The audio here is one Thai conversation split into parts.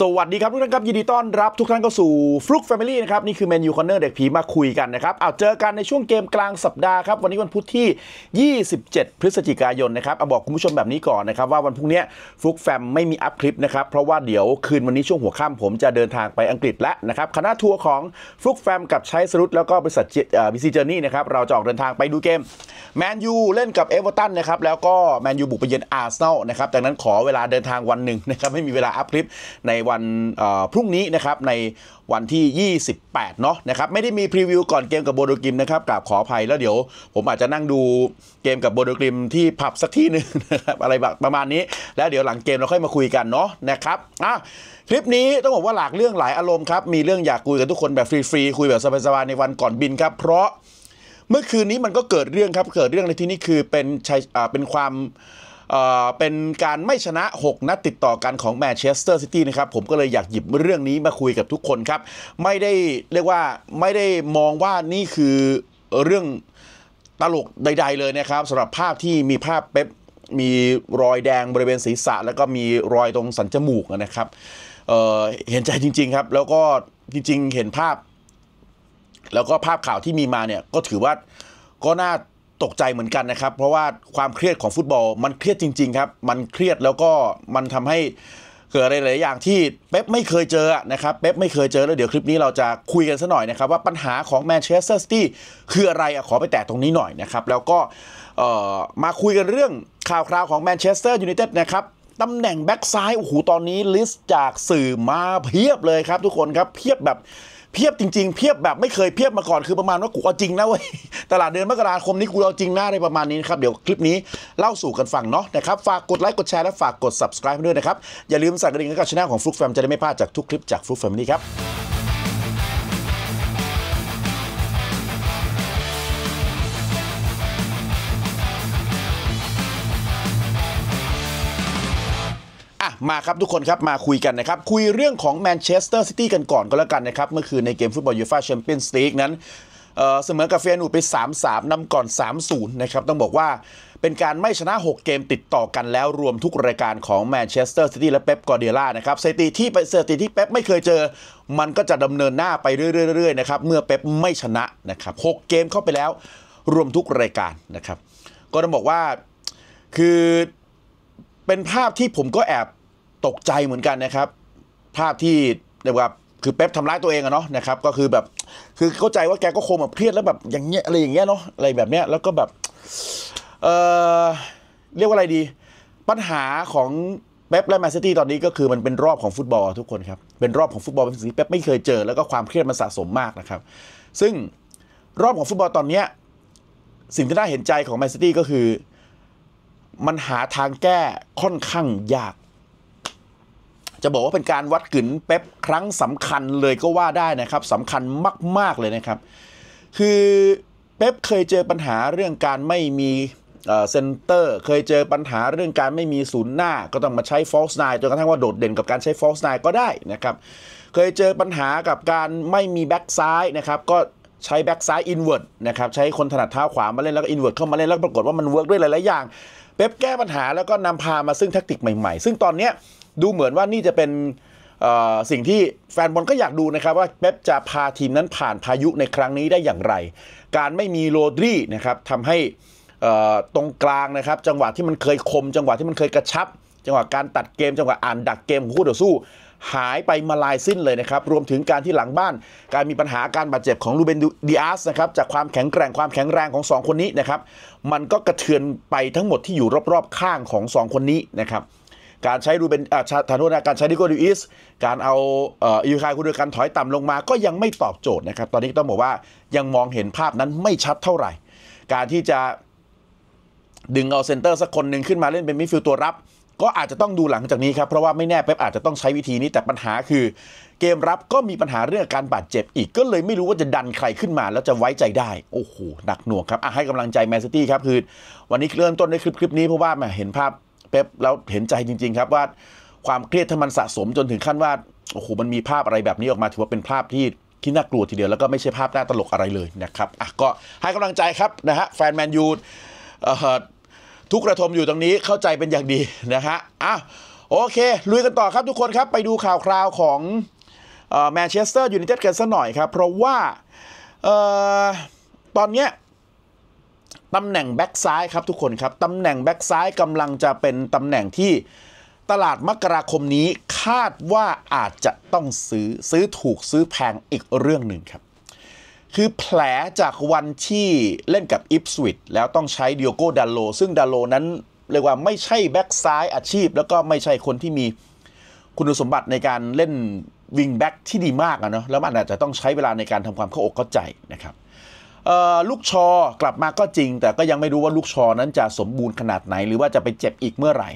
สวัสดีครับทุกท่านครับ ยินดีต้อนรับทุกท่านเข้าสู่ฟลุกแฟมิลี่นะครับ นี่คือเมนูคอนเนอร์เด็กผีมาคุยกันนะครับเอาเจอกันในช่วงเกมกลางสัปดาห์ครับ วันนี้วันพุธที่ 27 พฤศจิกายนนะครับเอาบอกคุณผู้ชมแบบนี้ก่อนนะครับ ว่าวันพรุ่งนี้ฟลุกแฟมไม่มีอัพคลิปนะครับ เพราะว่าเดี๋ยวคืนวันนี้ช่วงหัวค่ำผมจะเดินทางไปอังกฤษแล้วนะครับคณะทัวร์ของฟลุกแฟมกับใช้สรุตแล้วก็บริษัทบีซีเจอร์นี่นะครับเราจะออกเดินทางไปดูเกมแมนยูเล่นกับเอเวอร์ตันนะครับแล้วก็แมนยูบุกไปเยือนอาร์เซนอลนะครับดังนั้นขอเวลาเดินทางวันหนึ่งนะครับไม่มีเวลาอัพคลิปในวันพรุ่งนี้นะครับในวันที่ 28 เนาะนะครับไม่ได้มีพรีวิวก่อนเกมกับโบโดกริมนะครับกราบขออภัยแล้วเดี๋ยวผมอาจจะนั่งดูเกมกับโบโดกริมที่ผับสักที่หนึ่งนะครับอะไรแบบประมาณนี้แล้วเดี๋ยวหลังเกมเราค่อยมาคุยกันเนาะนะครับอ่ะคลิปนี้ต้องบอกว่าหลากเรื่องหลายอารมณ์ครับมีเรื่องอยากคุยกับทุกคนแบบฟรีๆคุยแบบสบายๆในวันก่อนบินครับเพราะเมื่อคืนนี้มันก็เกิดเรื่องครับ เกิดเรื่องในที่นี้คือเป็นชัยเป็นความเป็นการไม่ชนะ 6นัดติดต่อกันของแมนเชสเตอร์ซิตี้นะครับผมก็เลยอยากหยิบเรื่องนี้มาคุยกับทุกคนครับ ไม่ได้เรียกว่าไม่ได้มองว่านี่คือเรื่องตลกใด ๆเลยนะครับสำหรับภาพที่มีภาพเป๊ปมีรอยแดงบริเวณศีรษะ แล้วก็มีรอยตรงสันจมูกนะครับเเห็นใจจริงๆครับแล้วก็จริงๆเห็นภาพแล้วก็ภาพข่าวที่มีมาเนี่ย ก็ถือว่าก็น่าตกใจเหมือนกันนะครับ เพราะว่าความเครียดของฟุตบอลมันเครียดจริงๆครับ มันเครียดแล้วก็มันทำให้เกิดอะไรหลายอย่างที่เป๊ปไม่เคยเจอนะครับเป๊ปไม่เคยเจอ แล้วเดี๋ยวคลิปนี้เราจะคุยกันสัหน่อยนะครับ ว่าปัญหาของแมนเชสเตอร์ซิตี้คืออะไรขอไปแตะตรงนี้หน่อยนะครับแล้วก็มาคุยกันเรื่องข่าวคราวของแมนเชสเตอร์ยูไนเต็ดนะครับตำแหน่งแบ็กซ้ายโอ้โหตอนนี้ลิสต์จากสื่อมาเพียบเลยครับทุกคนครับเพียบแบบเพียบจริงๆ เพียบแบบไม่เคยเพียบมาก่อนคือประมาณว่า กูเอาจริงนะเว้ยตลาดเดือนมกราคมนี้กูเอาจริงหน้าในประมาณนี้นครับ เดี๋ยวคลิปนี้ เล่าสู่กันฟังเนาะนะครับ ฝากกดไลค์กดแชร์และฝากกด subscribe ด้วยนะครับ อย่าลืมสั่งกระดิ่งกับช่องของฟลุ๊กแฟมจะได้ไม่พลาดจากทุกคลิปจากฟลุ๊กแฟมนี่ครับมาครับทุกคนครับ มาคุยกันนะครับ คุยเรื่องของแมนเชสเตอร์ซิตี้กันก่อนก็แล้วกันนะครับ เมื่อคืนในเกมฟุตบอลยูฟ่าแชมเปี้ยนส์ลีกนั้น เสมอกับเฟียนูไป3มนำก่อน 3-0 นะครับ ต้องบอกว่าเป็นการไม่ชนะ 6 เกมติดต่อกันแล้วรวมทุกรายการของแมนเชสเตอร์ซิตี้และเป๊ปกอร์เดล่านะครับสถิติที่เป็สถิติที่เป๊ปไม่เคยเจอ มันก็จะดำเนินหน้าไปเรื่อยๆนะครับเมื่อเป๊ปไม่ชนะนะครับ6เกมเข้าไปแล้วรวมทุกรายการนะครับก็ต้องบอกว่าคือเป็นภาพที่ผมก็แอบตกใจเหมือนกันนะครับ ภาพที่เรียกว่าคือเป๊ปทำร้ายตัวเองอะเนาะนะครับก็คือแบบคือเข้าใจว่าแกก็คงแบบเครียดแล้วแบบอย่างเงี้ยอะไรอย่างเงี้ยเนาะอะไรแบบเนี้ยแล้วก็แบบเออเรียกว่าอะไรดี ปัญหาของเป๊ปและแมนซิตี้ตอนนี้ก็คือมันเป็นรอบของฟุตบอลทุกคนครับเป็นรอบของฟุตบอลเป็นสิ่งที่เป๊ปไม่เคยเจอ แล้วก็ความเครียดมันสะสมมากนะครับ ซึ่งรอบของฟุตบอลตอนเนี้ยสิ่งที่น่าเห็นใจของแมนซิตี้ก็คือมันหาทางแก้ค่อนข้างยากจะบอกว่าเป็นการวัดกึ๋นเป๊ปครั้งสำคัญเลยก็ว่าได้นะครับสำคัญมากๆเลยนะครับ คือเป๊ปเคยเจอปัญหาเรื่องการไม่มีเซนเตอร์เคยเจอปัญหาเรื่องการไม่มีศูนย์หน้าก็ต้องมาใช้ฟอลส์ไนจนกระทั่งว่าโดดเด่นกับการใช้ฟอลส์ไนก็ได้นะครับ เคยเจอปัญหากับการไม่มีแบ็กซ้ายนะครับก็ใช้แบ็กซ้ายอินเวิร์ดนะครับใช้คนถนัดเท้าขวามาเล่น แล้วก็อินเวิร์ดเข้ามาเล่น แล้วปรากฏว่ามันเวิร์กด้วยหลาย ๆ อย่าง เป๊ปแก้ปัญหาแล้วก็นำพามาซึ่งแทคติกใหม่ๆ ซึ่งตอนนี้ดูเหมือนว่านี่จะเป็นสิ่งที่แฟนบอลก็อยากดูนะครับ ว่าเป๊ปจะพาทีมนั้นผ่านพายุในครั้งนี้ได้อย่างไร การไม่มีโรดรีนะครับทำให้ตรงกลางนะครับจังหวะที่มันเคยคม จังหวะที่มันเคยกระชับ จังหวะการตัดเกม จังหวะอ่านดักเกมของคู่ต่อสู้หายไปมาลายสิ้นเลยนะครับ รวมถึงการที่หลังบ้าน การมีปัญหาการบาดเจ็บของลูเบนดิอาสนะครับจากความแข็งแกร่งความแข็งแรงของ 2 คนนี้นะครับ มันก็กระเทือนไปทั้งหมดที่อยู่รอบๆข้างของ 2 คนนี้นะครับ การใช้ดูเบนอ่าทานโทษนะการใช้ดิโกดิอิสการเอาอิยูคายคุณดูการถอยต่ำลงมาก็ยังไม่ตอบโจทย์นะครับ ตอนนี้ต้องบอกว่ายังมองเห็นภาพนั้นไม่ชัดเท่าไหร่ การที่จะดึงเอาเซนเตอร์สักคนหนึ่งขึ้นมาเล่นเป็นมิดฟิลด์ตัวรับก็อาจจะต้องดูหลังจากนี้ครับ เพราะว่าไม่แน่เป๊ปอาจจะต้องใช้วิธีนี้แต่ปัญหาคือเกมรับก็มีปัญหาเรื่องการบาดเจ็บอีก ก็เลยไม่รู้ว่าจะดันใครขึ้นมาแล้วจะไว้ใจได้โอ้โหหนักหน่วงครับ อ่ะ ให้กำลังใจแมนซิตี้ครับ คือวันนี้เริ่มต้นด้วยคลิปคลิปนี้ เพราะว่าเห็นภาพเป๊ปแล้วเห็นใจจริงๆครับว่าความเครียดถ้ามันสะสมจนถึงขั้นว่าโอ้โหมันมีภาพอะไรแบบนี้ออกมาถือว่าเป็นภาพที่ที่น่ากลัวทีเดียวแล้วก็ไม่ใช่ภาพน่าตลกอะไรเลยนะครับอ่ะก็ให้กำลังใจครับนะฮะแฟนแมนยูเออ่ทุกระทมอยู่ตรงนี้เข้าใจเป็นอย่างดีนะฮะอ่ะโอเค ลุยกันต่อครับทุกคนครับ ไปดูข่าวคราวของแมนเชสเตอร์ยูไนเต็ดกันสัหน่อยครับ เพราะว่าตอนนี้ตำแหน่งแบ็กซ้ายครับทุกคนครับ ตำแหน่งแบ็กซ้ายกำลังจะเป็นตำแหน่งที่ตลาดมกราคมนี้คาดว่าอาจจะต้องซื้อ ซื้อถูกซื้อแพงอีกเรื่องหนึ่งครับคือแผลจากวันที่เล่นกับอิปสวิตแล้วต้องใช้เดียโกดัลโลซึ่งดัลโลนั้นเรียกว่าไม่ใช่แบ็กซ้ายอาชีพแล้วก็ไม่ใช่คนที่มีคุณสมบัติในการเล่นวิงแบ็กที่ดีมากนะเนาะแล้วมันอาจจะต้องใช้เวลาในการทำความเข้าอกเข้าใจนะครับลูกชอ กลับมาก็จริง แต่ก็ยังไม่รู้ว่าลูกชอนั้นจะสมบูรณ์ขนาดไหนหรือว่าจะไปเจ็บอีกเมื่อไหร่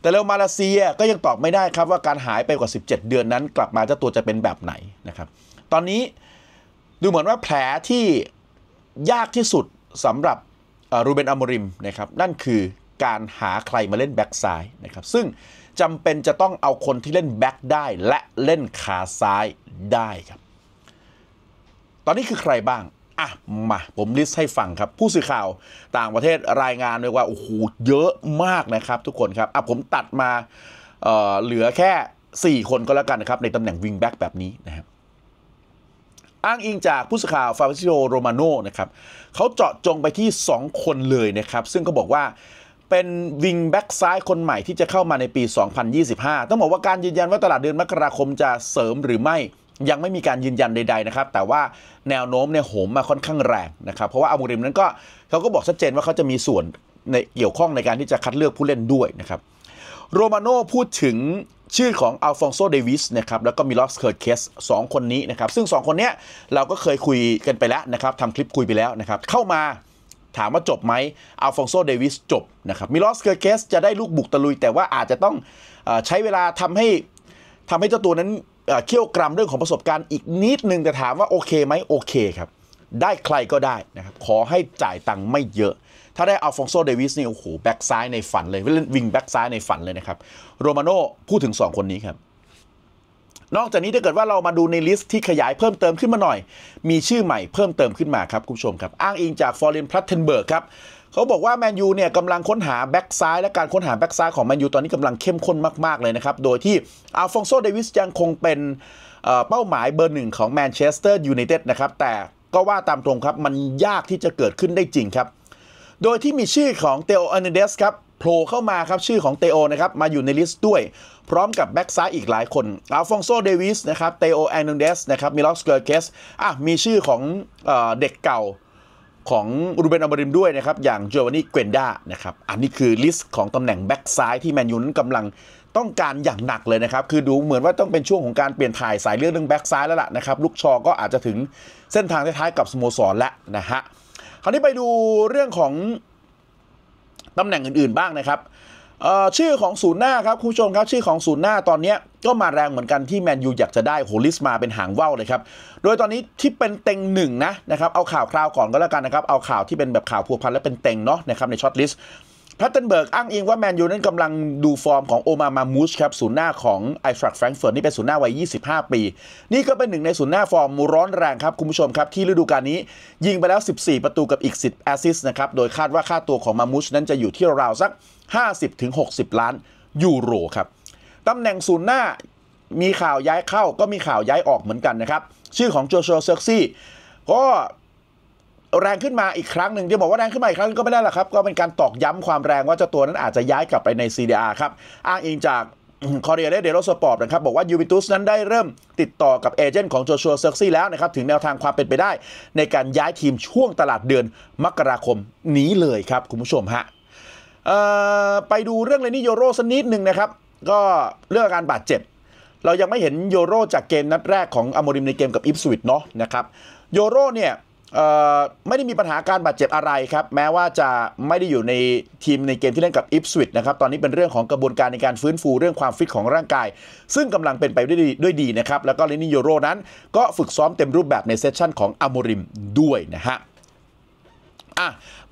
แต่เราวมาเลเซียก็ยังตอบไม่ได้ครับว่าการหายไปกว่า 17 เดือนนั้น กลับมาเจ้าตัวจะเป็นแบบไหนนะครับตอนนี้ดูเหมือนว่าแผลที่ยากที่สุดสำหรับรูเบนอัมริม นะครับ นั่นคือการหาใครมาเล่นแบ็กซ้ายนะครับ ซึ่งจำเป็นจะต้องเอาคนที่เล่นแบ็กได้และเล่นขาซ้ายได้ครับ ตอนนี้คือใครบ้าง อ่ะมาผมลิสต์ให้ฟังครับ ผู้สื่อข่าวต่างประเทศรายงานเลยว่า โอ้โหเยอะมากนะครับทุกคนครับอ่ะผมตัดมาเเหลือแค่ 4 คนก็แล้วกันนะครับ ในตำแหน่งวิงแบ็กแบบนี้นะครับอ้างอิงจากผู้สื่อข่าวฟาบซิโอโรมาโนนะครับเขาเจาะจงไปที่ 2 คนเลยนะครับ ซึ่งเขาบอกว่าเป็นวิงแบ็กซ้ายคนใหม่ที่จะเข้ามาในปี 2025 ต้องบอกว่าการยืนยันว่าตลาดเดือนมกราคมจะเสริมหรือไม่ยังไม่มีการยืนยันใดๆนะครับ แต่ว่าแนวโน้มเนี่ยโหมมาค่อนข้างแรงนะครับ เพราะว่าอามูริมนั้นก็เขาก็บอกชัดเจนว่าเขาจะมีส่วนในเกี่ยวข้องในการที่จะคัดเลือกผู้เล่นด้วยนะครับโรมาโน่พูดถึงชื่อของอัลฟองโซเดวิสนะครับแล้วก็มีลอสเคิร์ดเคสสองคนนี้นะครับ ซึ่ง 2 คนนี้เราก็เคยคุยกันไปแล้วนะครับทำคลิปคุยไปแล้วนะครับ เข้ามาถามว่าจบไหมอัลฟองโซเดวิสจบนะครับมีลอสเคิร์ดเคสจะได้ลูกบุกตะลุย แต่ว่าอาจจะต้องอใช้เวลาทำให้ ทำให้เจ้าตัวนั้นเขี่ยวกรัมเรื่องของประสบการณ์อีกนิดนึง แต่ถามว่าโอเคไหมโอเคครับได้ใครก็ได้นะครับ ขอให้จ่ายตังค์ไม่เยอะ ถ้าได้อัลฟองโซเดวิสนี่โอ้โหแบ็กซ้ายในฝันเลยเล่นวิงแบ็กซ้ายในฝันเลยนะครับ โรมาโน่พูดถึง 2 คนนี้ครับ นอกจากนี้ถ้าเกิดว่าเรามาดูในลิสต์ที่ขยายเพิ่มเติมขึ้นมาหน่อย มีชื่อใหม่เพิ่มเติมขึ้นมาครับคุณผู้ชมครับ อ้างอิงจากฟอร์เรนพลัตเทนเบิร์กครับ เขาบอกว่าแมนยูเนี่ยกำลังค้นหาแบ็กซ้ายและการค้นหาแบ็กซ้ายของแมนยูตอนนี้กำลังเข้มข้นมากๆเลยนะครับโดยที่อัลฟองโซเดวิสยังคงเป็นเป้าหมายเบอร์หนึ่งของแมนเชสเตอร์ยูไนเต็ดนะครับแต่ก็ว่าตามตรงครับ มันยากที่จะเกิดขึ้นได้จริงครับ โดยที่มีชื่อของเตโออเนเดสครับโผล่เข้ามาครับ ชื่อของเตโอนะครับ มาอยู่ในลิสต์ด้วย พร้อมกับแบ็กซ้ายอีกหลายคนอัลฟองโซเดวิสนะครับเตโอแอนนเดสนะครับมิลอสเกอร์เคสอ่ะมีชื่อของเอเด็กเก่าของรูเบนอัมบริมด้วยนะครับ อย่างจจวานี่เกวนด้านะครับ อันนี้คือลิสต์ของตำแหน่งแบ็กซ้ายที่แมนยูนั้นกำลังต้องการอย่างหนักเลยนะครับ คือดูเหมือนว่าต้องเป็นช่วงของการเปลี่ยนถ่ายสายเลือดรื่องแบ็กซ้ายแล้วล่ะนะครับลูกชอก็อาจจะถึงเส้นทางท้ายๆ กับสโมสรแล้วนะฮะ คราวนี้ไปดูเรื่องของตำแหน่งอื่นๆบ้างนะครับ ชื่อของศูนย์หน้าครับคุณผู้ชมครับชื่อของศูนย์หน้าตอนนี้ก็มาแรงเหมือนกันที่แมนยูอยากจะได้โฮลิสมาเป็นหางว่าวเลยครับ โดยตอนนี้ที่เป็นเต็งหนึ่งนะนะครับเอาข่าวคราวก่อนก็แล้วกันนะครับเอาข่าวที่เป็นแบบข่าวพัวพันและเป็นเต็งเนาะนะครับในช็อตลิสต์พัตเทนเบิร์กอ้างอิงว่าแมนยูนั้นกำลังดูฟอร์มของโอมามามูชครับศูนย์หน้าของไอฟรักแฟรงเฟิร์ตนี่เป็นศูนย์หน้าวัย 25 ปี นี่ก็เป็นหนึ่งในศูนย์หน้าฟอร์มร้อนแรงครับ คุณผู้ชมครับ ที่ฤดูกาลนี้ยิงไปแล้ว 14 ประตูกับอีก10แอสซิสต์นะครับ โดยคาดว่าค่าตัวของมามูชนั้นจะอยู่ที่ราวสัก 50-60 ล้าน ยูโรครับตำแหน่งศูนย์หน้ามีข่าวย้ายเข้าก็มีข่าวย้ายออกเหมือนกันนะครับชื่อของโจชัวเซอร์ซี่ก็แรงขึ้นมาอีกครั้งหนึ่งจะบอกว่าแรงขึ้นมาอีกครั้งก็ไม่ได้หรอกครับ ก็เป็นการตอกย้ำความแรงว่าเจ้าตัวนั้นอาจจะย้ายกลับไปใน CDR ครับ อ้างอิงจากคอเรียแลเดโรสปอร์ตนะครับบอกว่ายูวิตุสนั้นได้เริ่มติดต่อกับเอเจนต์ของโจชัวเซอร์ซี่แล้วนะครับ ถึงแนวทางความเป็นไปได้ ในการย้ายทีมช่วงตลาดเดือนมกราคมนี้เลยครับคุณผู้ชมฮะไปดูเรื่องเลนี่โยโรสักนิดหนึ่งนะครับก็เรื่องการบาดเจ็บเรายังไม่เห็นโยโรจากเกมนัดแรกของอโมริมในเกมกับอิฟสวิตเนาะนะครับโยโรเนี่ยไม่ได้มีปัญหาการบาดเจ็บอะไรครับ แม้ว่าจะไม่ได้อยู่ในทีมในเกมที่เล่นกับอิฟสวิตนะครับตอนนี้เป็นเรื่องของกระบวนการในการฟื้นฟูเรื่องความฟิตของร่างกาย ซึ่งกำลังเป็นไปด้วยดี้วยดีนะครับ แล้วก็ลินิโยโรนั้น ก็ฝึกซ้อมเต็มรูปแบบในเซสชั่นของอโมริมด้วยนะฮะ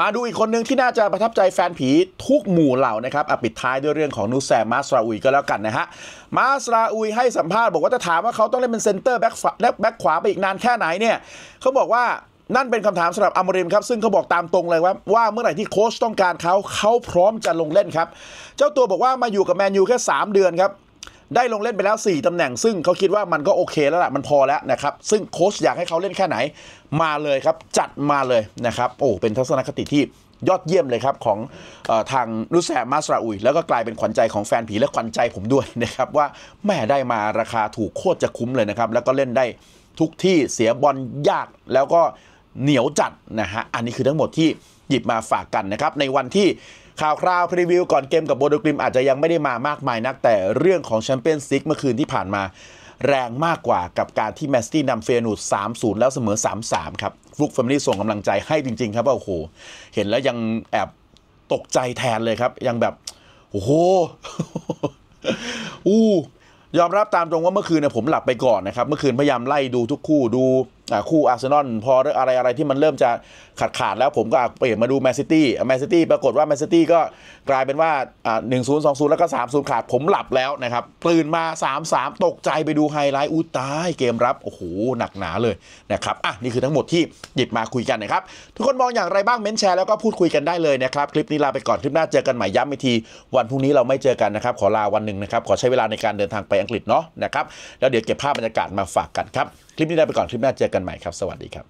มาดูอีกคนหนึ่งที่น่าจะประทับใจแฟนผีทุกหมู่เหล่านะครับอปิดท้ายด้วยเรื่องของนูแซมาสราอุยก็แล้วกันนะฮะมาสราอุยให้สัมภาษณ์บอกว่าจะถามว่าเขาต้องเล่นเป็นเซนเตอร์แบ็กแบ็กขวาไปอีกนานแค่ไหนเนี่ยเขาบอกว่านั่นเป็นคำถามสำหรับอมรินครับซึ่งเขาบอกตามตรงเลยว่าว่าเมื่อไหร่ที่โค้ชต้องการเขา เขาพร้อมจะลงเล่นครับ เจ้าตัวบอกว่ามาอยู่กับแมนยูแค่ 3 เดือนครับ ได้ลงเล่นไปแล้ว 4ตำแหน่งซึ่งเขาคิดว่ามันก็โอเคแล้ว ล่ะมันพอแล้วนะครับซึ่งโค้ชอยากให้เขาเล่นแค่ไหนมาเลยครับ จัดมาเลยนะครับ โอ้เป็นทัศนคติที่ยอดเยี่ยมเลยครับของอทางนุแซมาสราอุย แล้วก็กลายเป็นขวัญใจของแฟนผีและขวัญใจผมด้วยนะครับว่าแม่ได้มาราคาถูกโคตรจะคุ้มเลยนะครับแล้วก็เล่นได้ทุกที่เสียบอลยากแล้วก็เหนียวจัดนะฮะ อันนี้คือทั้งหมดที่หยิบมาฝากกันนะครับ ในวันที่ข่าวคราว พรีวิวก่อนเกมกับโบโดกริม อาจจะยังไม่ได้มามากมายนัก แต่เรื่องของแชมเปี้ยนซิกเมื่อคืนที่ผ่านมาแรงมากกว่ากับการที่แมสตี้นำเฟรนูด3-0 แล้วเสมอ 3-3 ครับฟุกแฟมิลี่ส่งกำลังใจให้จริง ๆ ครับโอ้โห เห็นแล้วยังแอบตกใจแทนเลยครับ ยังแบบโอ้โหอู้ยอมรับตามตรงว่าเมื่อคืนเนี่ยผมหลับไปก่อนนะครับเมื่อคืนพยายามไล่ดูทุกคู่ดูคู่อาร์เซนอลพออะไรอะไรที่มันเริ่มจะขาดขาดแล้วผมก็เปลี่ยนมาดูแมนซิตี้แมนซิตี้ปรากฏว่าแมนซิตี้ก็กลายเป็นว่าหนึ่งศูนย์สองศูนย์แล้วก็สามศูนย์ขาดผมหลับแล้วนะครับ ตื่นมาสามสามตกใจไปดูไฮไลท์อู้ตายเกมรับ โอ้โห หนักหนาเลยนะครับ อ่ะ นี่คือทั้งหมดที่หยิบมาคุยกันนะครับ ทุกคนมองอย่างไรบ้างเม้นแชร์แล้วก็พูดคุยกันได้เลยนะครับ คลิปนี้ลาไปก่อนคลิปหน้าเจอกันใหม่ย้ำอีกทีวันพรุ่งนี้เราไม่เจอกันนะครับขอลาวันหนึ่งนะครับขอใช้เวลาในการเดินทางไปอังกฤษเนาะนะครับแล้วเดี๋ยวเก็บภาพบรรยากาศมาฝากกันครับคลิปนี้ได้ไปก่อนคลิปหน้าเจอกันใหม่ครับ สวัสดีครับ